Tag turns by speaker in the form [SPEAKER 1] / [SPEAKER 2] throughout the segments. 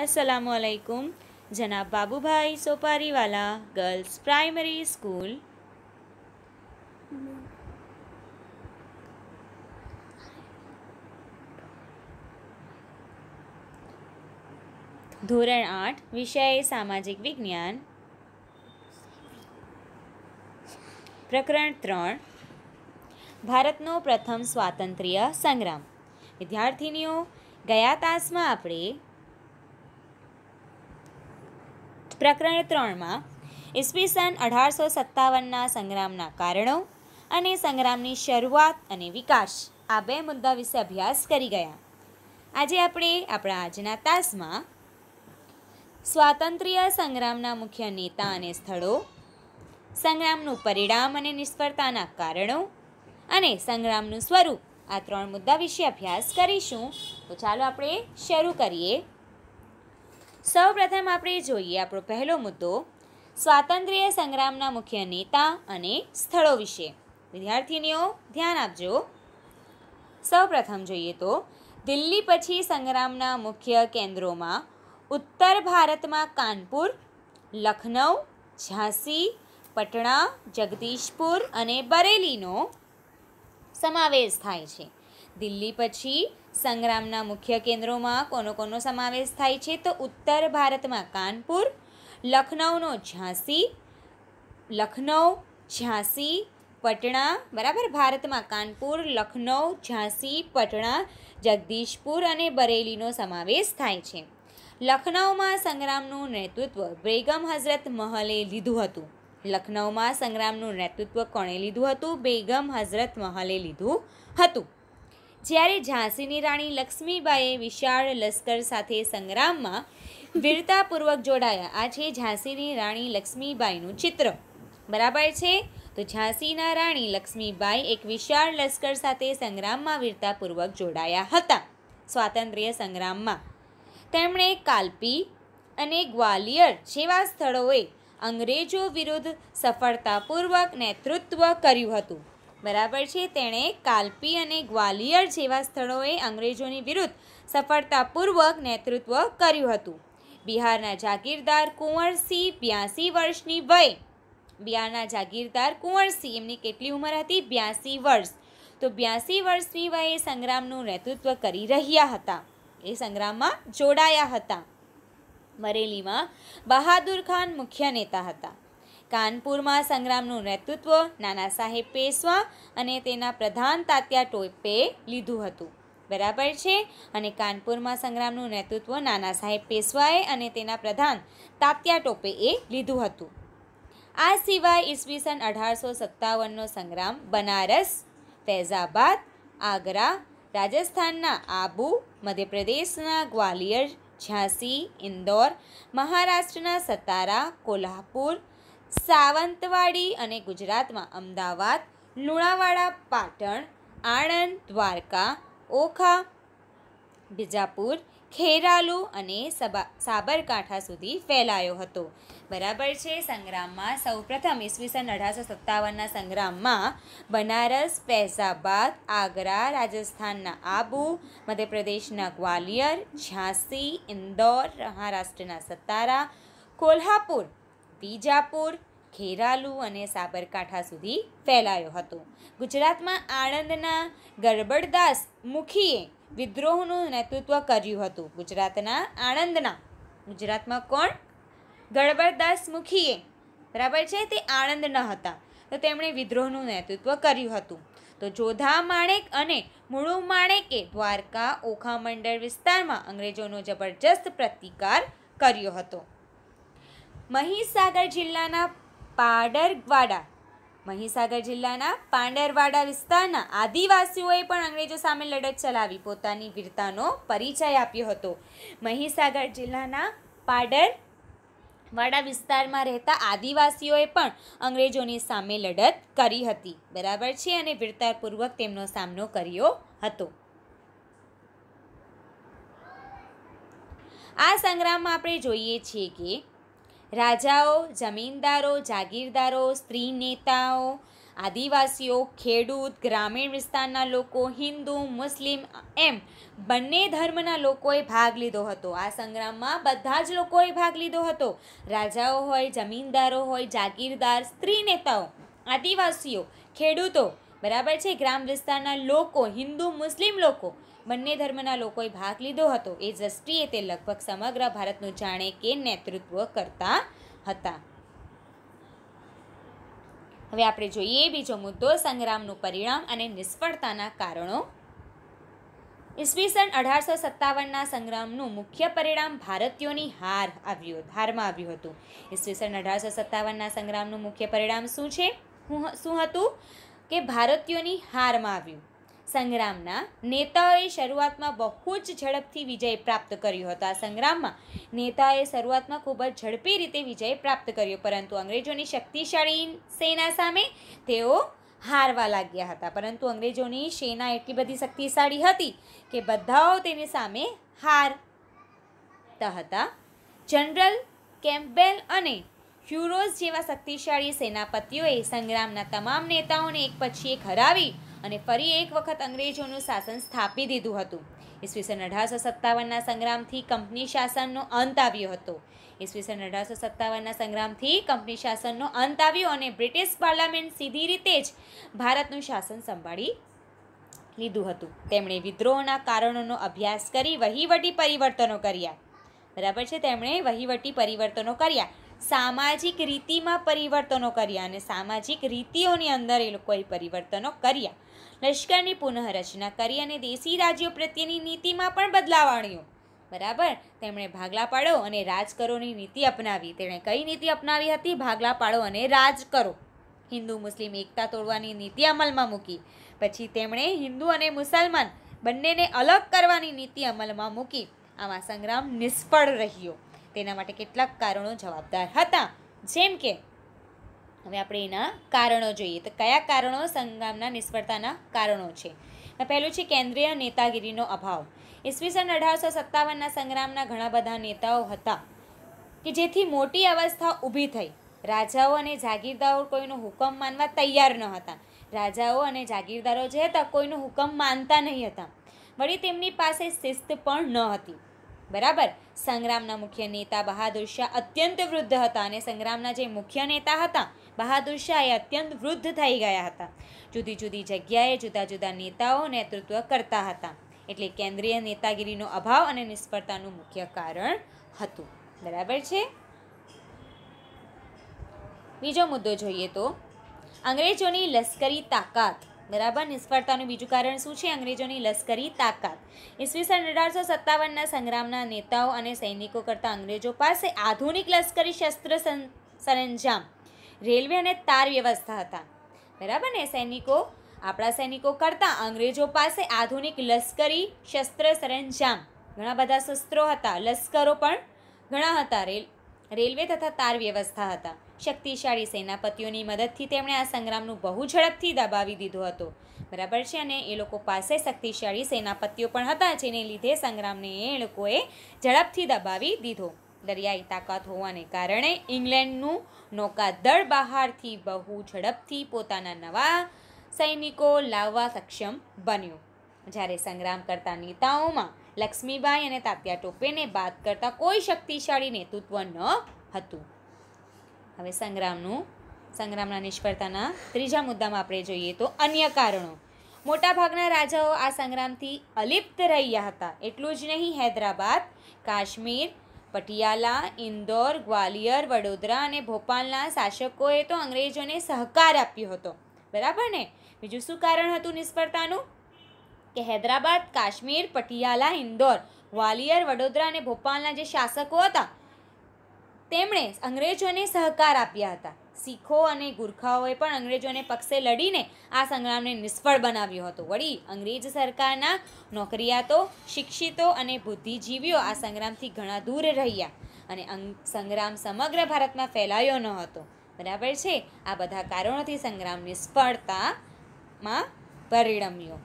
[SPEAKER 1] અસલામકુમ જનાબ Babubhai Sopariwala girls primary school ધોરણ આઠ વિષય સામાજિક વિજ્ઞાન પ્રકરણ ત્રણ ભારતનો પ્રથમ સ્વાતંત્ર્ય સંગ્રામ વિદ્યાર્થીનીઓ ગયા તાસમાં આપણે પ્રકરણ ત્રણમાં ઈસવી સન અઢારસો સત્તાવનના સંગ્રામના કારણો અને સંગ્રામની શરૂઆત અને વિકાસ આ બે મુદ્દા વિશે અભ્યાસ કરી ગયા આજે આપણે આપણા આજના તાસમાં સ્વાતંત્ર્ય સંગ્રામના મુખ્ય નેતા અને સ્થળો સંગ્રામનું પરિણામ અને નિષ્ફળતાના કારણો અને સંગ્રામનું સ્વરૂપ આ ત્રણ મુદ્દા વિશે અભ્યાસ કરીશું તો ચાલો આપણે શરૂ કરીએ સૌપ્રથમ આપણે જોઈએ આપણો પહેલો મુદ્દો સ્વાતંત્ર્ય સંગ્રામના મુખ્ય નેતા અને સ્થળો વિશે વિદ્યાર્થીનીઓ ધ્યાન આપજો સૌપ્રથમ જોઈએ તો દિલ્હી પછી સંગ્રામના મુખ્ય કેન્દ્રોમાં ઉત્તર ભારતમાં કાનપુર લખનઉ ઝાંસી પટણા જગદીશપુર અને બરેલીનો સમાવેશ થાય છે દિલ્હી પછી સંગ્રામના મુખ્ય કેન્દ્રોમાં કોનો કોનો સમાવેશ થાય છે તો ઉત્તર ભારતમાં કાનપુર લખનૌનો ઝાંસી લખનૌ ઝાંસી પટણા બરાબર ભારતમાં કાનપુર લખનૌ ઝાંસી પટણા જગદીશપુર અને બરેલીનો સમાવેશ થાય છે લખનૌમાં સંગ્રામનું નેતૃત્વ બેગમ હઝરત મહલે લીધું હતું લખનૌમાં સંગ્રામનું નેતૃત્વ કોણે લીધું હતું બેગમ હઝરત મહલે લીધું હતું જ્યારે ઝાંસીની રાણી લક્ષ્મીબાઈએ વિશાળ લશ્કર સાથે સંગ્રામમાં વીરતાપૂર્વક જોડાયા આ છે ઝાંસીની રાણી લક્ષ્મીબાઈનું ચિત્ર બરાબર છે તો ઝાંસીના રાણી લક્ષ્મીબાઈ એક વિશાળ લશ્કર સાથે સંગ્રામમાં વીરતાપૂર્વક જોડાયા હતા સ્વાતંત્ર્ય સંગ્રામમાં તેમણે કાલ્પી અને ગ્વાલિયર જેવા સ્થળોએ અંગ્રેજો વિરુદ્ધ સફળતાપૂર્વક નેતૃત્વ કર્યું હતું બરાબર છે તેણે કાલ્પી અને ગ્વાલિયર જેવા સ્થળોએ અંગ્રેજોની વિરુદ્ધ સફળતાપૂર્વક નેતૃત્વ કર્યું હતું બિહારના જાગીરદાર કુંવરસિંહ બ્યાસી વર્ષની વય બિહારના જાગીરદાર કુંવરસિંહ એમની કેટલી ઉંમર હતી બ્યાસી વર્ષ તો બ્યાસી વર્ષની વયે સંગ્રામનું નેતૃત્વ કરી રહ્યા હતા એ સંગ્રામમાં જોડાયા હતા મરેલીમાં બહાદુર ખાન મુખ્ય નેતા હતા કાનપુરમાં સંગ્રામનું નેતૃત્વ નાના સાહેબ પેશવા અને તેના પ્રધાન તાત્યા ટોપે લીધું હતું બરાબર છે અને કાનપુરમાં સંગ્રામનું નેતૃત્વ નાના સાહેબ પેશવાએ અને તેના પ્રધાન તાત્યા ટોપે એ લીધું હતું આ સિવાય ઈસવીસન અઢારસો સત્તાવનનો સંગ્રામ બનારસ ફૈઝાબાદ આગ્રા રાજસ્થાનના આબુ મધ્યપ્રદેશના ગ્વાલિયર ઝાંસી ઇન્દોર મહારાષ્ટ્રના સતારા કોલ્હાપુર સાવંતવાડી અને ગુજરાતમાં અમદાવાદ લુણાવાડા પાટણ આણંદ દ્વારકા ઓખા બીજાપુર ખેરાલુ અને સાબરકાંઠા સુધી ફેલાયો હતો બરાબર છે સંગ્રામમાં સૌપ્રથમ ઈસવીસન અઢારસો સત્તાવનના સંગ્રામમાં બનારસ ફૈઝાબાદ આગ્રા રાજસ્થાનના આબુ મધ્યપ્રદેશના ગ્વાલિયર ઝાંસી ઇન્દોર મહારાષ્ટ્રના સતારા કોલ્હાપુર બીજાપુર ખેરાલુ અને સાબરકાંઠા સુધી ફેલાયો હતો ગુજરાતમાં આણંદના ગરબડદાસ મુખીએ વિદ્રોહનું નેતૃત્વ કર્યું હતું ગુજરાતના આણંદના ગુજરાતમાં કોણ ગડબડદાસ મુખીએ બરાબર છે તે આણંદના હતા તો તેમણે વિદ્રોહનું નેતૃત્વ કર્યું હતું તો જોધા માણેક અને મુળુ માણેકે દ્વારકા ઓખા મંડળ વિસ્તારમાં અંગ્રેજોનો જબરજસ્ત પ્રતિકાર કર્યો હતો મહીસાગર જિલ્લાના પાડરવાડા મહીસાગર જિલ્લાના પાંડરવાડા વિસ્તારના આદિવાસીઓએ પણ અંગ્રેજો સામે લડત ચલાવી પોતાની વીરતાનો પરિચય આપ્યો હતો મહીસાગર જિલ્લાના પાડરવાડા વિસ્તારમાં રહેતા આદિવાસીઓએ પણ અંગ્રેજોની સામે લડત કરી હતી બરાબર છે અને વીરતાપૂર્વક તેમનો સામનો કર્યો હતો આ સંગ્રામમાં આપણે જોઈએ છીએ કે રાજાઓ જમીનદારો જાગીરદારો સ્ત્રી નેતાઓ આદિવાસીઓ ખેડૂત ગ્રામીણ વિસ્તારના લોકો હિન્દુ મુસ્લિમ એમ બંને ધર્મના લોકોએ ભાગ લીધો હતો આ સંગ્રામમાં બધા જ લોકોએ ભાગ લીધો હતો રાજાઓ હોય જમીનદારો હોય જાગીરદાર સ્ત્રી નેતાઓ આદિવાસીઓ ખેડૂતો બરાબર છે ગ્રામ વિસ્તારના લોકો હિન્દુ મુસ્લિમ લોકો બંને ધર્મના લોકોએ ભાગ લીધો હતો એ દ્રષ્ટિએ તે લગભગ સમગ્ર ભારતનું જાણે કે નેતૃત્વ કરતા હતા હવે આપણે જોઈએ બીજો મુદ્દો સંગ્રામનું પરિણામ અને નિષ્ફળતાના કારણો ઈસવીસન અઢારસો સત્તાવનના સંગ્રામનું મુખ્ય પરિણામ ભારતીયોની હાર આવ્યું હારમાં આવ્યું હતું ઈસવીસન અઢારસો સત્તાવનના સંગ્રામનું મુખ્ય પરિણામ શું છે શું હતું કે ભારતીયોની હારમાં આવ્યું સંગ્રામના નેતાઓએ શરૂઆતમાં બહુ જ ઝડપથી વિજય પ્રાપ્ત કર્યો હતો આ સંગ્રામમાં નેતાએ શરૂઆતમાં ખૂબ જ ઝડપી રીતે વિજય પ્રાપ્ત કર્યો પરંતુ અંગ્રેજોની શક્તિશાળી સેના સામે તેઓ હારવા લાગ્યા હતા પરંતુ અંગ્રેજોની સેના એટલી બધી શક્તિશાળી હતી કે બધાઓ તેની સામે હારતા હતા જનરલ કેમ્પબેલ અને હ્યુરોઝ જેવા શક્તિશાળી સેનાપતિઓએ સંગ્રામના તમામ નેતાઓને એક પછી એક હરાવી અને ફરી એક વખત અંગ્રેજોનું શાસન સ્થાપી દીધું હતું ઈસવીસન અઢારસો સત્તાવનના સંગ્રામથી કંપની શાસનનો અંત આવ્યો હતો ઈસવીસન અઢારસો સત્તાવનના સંગ્રામથી કંપની શાસનનો અંત આવ્યો અને બ્રિટિશ પાર્લામેન્ટ સીધી રીતે જ ભારતનું શાસન સંભાળી લીધું હતું તેમણે વિદ્રોહના કારણોનો અભ્યાસ કરી વહીવટી પરિવર્તનો કર્યા બરાબર છે તેમણે વહીવટી પરિવર્તનો કર્યા સામાજિક રીતિમાં પરિવર્તનો કર્યા અને સામાજિક રીતિઓની અંદર એ લોકોએ પરિવર્તનો કર્યા લશ્કરની પુનઃરચના કરી અને દેશી રાજ્યો પ્રત્યેની નીતિમાં પણ બદલાવ આણ્યો બરાબર તેમણે ભાગલા પાડો અને રાજ કરોની નીતિ અપનાવી તેણે કઈ નીતિ અપનાવી હતી ભાગલા પાડો અને રાજ કરો હિન્દુ મુસ્લિમ એકતા તોડવાની નીતિ અમલમાં મૂકી પછી તેમણે હિન્દુ અને મુસલમાન બંનેને અલગ કરવાની નીતિ અમલમાં મૂકી આમાં સંગ્રામ નિષ્ફળ રહ્યો તેના માટે કેટલાક કારણો જવાબદાર હતા જેમ કે હવે આપણે એના કારણો જોઈએ તો કયા કારણો સંગ્રામના નિષ્ફળતાના કારણો છે પહેલું છે કેન્દ્રીય નેતાગીરીનો અભાવ ઈસવીસન અઢારસો સત્તાવનના સંગ્રામના ઘણા બધા નેતાઓ હતા કે જેથી મોટી અવસ્થા ઊભી થઈ રાજાઓ અને જાગીરદારો કોઈનો હુકમ માનવા તૈયાર ન હતા રાજાઓ અને જાગીરદારો જે હતા કોઈનો હુકમ માનતા નહીં હતા વળી તેમની પાસે શિસ્ત પણ ન હતી બરાબર સંગ્રામના મુખ્ય નેતા બહાદુર શાહ અત્યંત વૃદ્ધ હતા અને સંગ્રામના જે મુખ્ય નેતા હતા બહાદુર શાહ એ અત્યંત વૃદ્ધ થઈ ગયા હતા જુદી જુદી જગ્યાએ જુદા જુદા નેતાઓ નેતૃત્વ કરતા હતા એટલે કેન્દ્રીય નેતાગીરીનો અભાવ અને નિષ્ફળતાનું મુખ્ય કારણ હતું બરાબર છે બીજો મુદ્દો જોઈએ તો અંગ્રેજોની લશ્કરી તાકાત બરાબર નિષ્ફળતાનું બીજું કારણ શું છે અંગ્રેજોની લશ્કરી તાકાત ઈસવીસન અઢારસો સત્તાવનના સંગ્રામના નેતાઓ અને સૈનિકો કરતાં અંગ્રેજો પાસે આધુનિક લશ્કરી શસ્ત્ર સરંજામ રેલવે અને તાર વ્યવસ્થા હતા બરાબર ને સૈનિકો આપણા સૈનિકો કરતાં અંગ્રેજો પાસે આધુનિક લશ્કરી શસ્ત્ર સરંજામ ઘણા બધા શસ્ત્રો હતા લશ્કરો પણ ઘણા હતા રેલ રેલવે તથા તાર વ્યવસ્થા હતા શક્તિશાળી સેનાપતિઓની મદદથી તેમણે આ સંગ્રામનું બહુ ઝડપથી દબાવી દીધો હતો બરાબર છે અને એ લોકો પાસે શક્તિશાળી સેનાપતિઓ પણ હતા જેને લીધે સંગ્રામને એ લોકોએ ઝડપથી દબાવી દીધો દરિયાઈ તાકાત હોવાને કારણે ઇંગ્લેન્ડનું નૌકાદળ બહારથી બહુ ઝડપથી પોતાના નવા સૈનિકો લાવવા સક્ષમ બન્યું જ્યારે સંગ્રામ કરતા નેતાઓમાં લક્ષ્મીબાઈ અને તાત્યા ટોપેને બાદ કરતાં કોઈ શક્તિશાળી નેતૃત્વ ન હતું હવે સંગ્રામનું સંગ્રામના નિષ્ફળતાના ત્રીજા મુદ્દામાં આપણે જોઈએ તો અન્ય કારણો મોટાભાગના રાજાઓ આ સંગ્રામથી અલિપ્ત રહ્યા હતા એટલું જ નહીં હૈદરાબાદ કાશ્મીર પટિયાલા ઇન્દોર ગ્વાલિયર વડોદરા અને ભોપાલના શાસકોએ તો અંગ્રેજોને સહકાર આપ્યો હતો બરાબર ને બીજું શું કારણ હતું નિષ્ફળતાનું કે હૈદરાબાદ કાશ્મીર પટિયાલા ઇન્દોર ગ્વાલિયર વડોદરા અને ભોપાલના જે શાસકો હતા તેમણે અંગ્રેજોને સહકાર આપ્યા હતા શીખો અને ગુરખાઓએ પણ અંગ્રેજોને પક્ષે લડીને આ સંગ્રામને નિષ્ફળ બનાવ્યો હતો વળી અંગ્રેજ સરકારના નોકરિયાતો શિક્ષિતો અને બુદ્ધિજીવીઓ આ સંગ્રામથી ઘણા દૂર રહ્યા અને સંગ્રામ સમગ્ર ભારતમાં ફેલાયો ન હતો બરાબર છે આ બધા કારણોથી સંગ્રામ નિષ્ફળતામાં પરિણમ્યો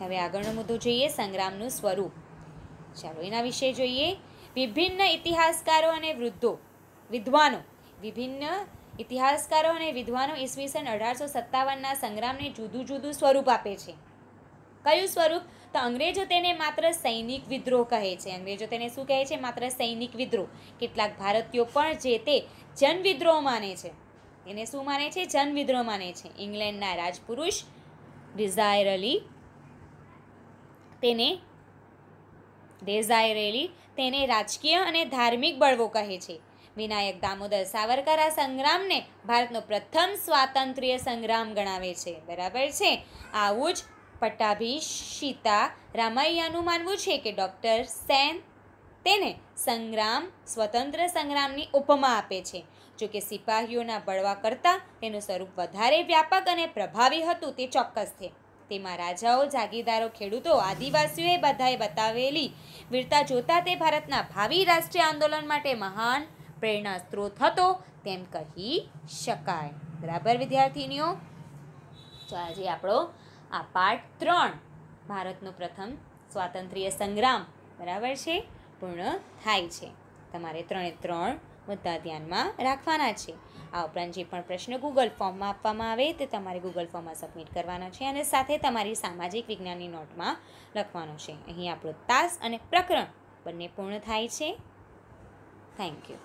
[SPEAKER 1] હવે આગળનો મુદ્દો જોઈએ સંગ્રામનું સ્વરૂપ ચાલો એના વિશે જોઈએ વિભિન્ન ઇતિહાસકારો અને વૃદ્ધો વિદ્વાનો વિભિન્ન ઇતિહાસકારો અને વિદ્વાનો ઈસવીસન અઢારસો સત્તાવનના સંગ્રામને જુદું જુદું સ્વરૂપ આપે છે કયું સ્વરૂપ તો અંગ્રેજો તેને માત્ર સૈનિક વિદ્રોહ કહે છે અંગ્રેજો તેને શું કહે છે માત્ર સૈનિક વિદ્રોહ કેટલાક ભારતીયો પણ જે તે જનવિદ્રોહ માને છે એને શું માને છે જનવિદ્રોહ માને છે ઇંગ્લેન્ડના રાજપુરુષ ડિઝાયરલી તેને ડેઝાયરેલી તેને રાજકીય અને ધાર્મિક બળવો કહે છે વિનાયક દામોદર સાવરકર આ સંગ્રામને ભારતનો પ્રથમ સ્વાતંત્ર્ય સંગ્રામ ગણાવે છે બરાબર છે આવું જ પટ્ટાભી સીતા રામૈયાનું માનવું છે કે ડૉક્ટર સેન તેને સંગ્રામ સ્વતંત્ર સંગ્રામની ઉપમા આપે છે જો કે સિપાહીઓના બળવા કરતાં તેનું સ્વરૂપ વધારે વ્યાપક અને પ્રભાવી હતું તે ચોક્કસ છે તેમાં રાજાઓ જાગીરદારો ખેડૂતો આદિવાસીઓએ બધાએ બતાવેલી વીરતા જોતાં તે ભારતના ભાવિ રાષ્ટ્રીય આંદોલન માટે મહાન પ્રેરણા સ્ત્રોત હતો તેમ કહી શકાય બરાબર વિદ્યાર્થીનીઓ તો આજે આપણો આ પાઠ ત્રણ ભારતનો પ્રથમ સ્વાતંત્ર્ય સંગ્રામ બરાબર છે પૂર્ણ થાય છે તમારે ત્રણે ત્રણ મુદ્દા ધ્યાનમાં રાખવાના છે આ ઉપરાંત જે પણ પ્રશ્ન ગૂગલ ફોર્મમાં આપવામાં આવે તે તમારે ગૂગલ ફોર્મમાં સબમિટ કરવાનો છે અને સાથે તમારી સામાજિક વિજ્ઞાનની નોટમાં લખવાનો છે અહીં આપણો તાસ અને પ્રકરણ બંને પૂર્ણ થાય છે થેન્ક યુ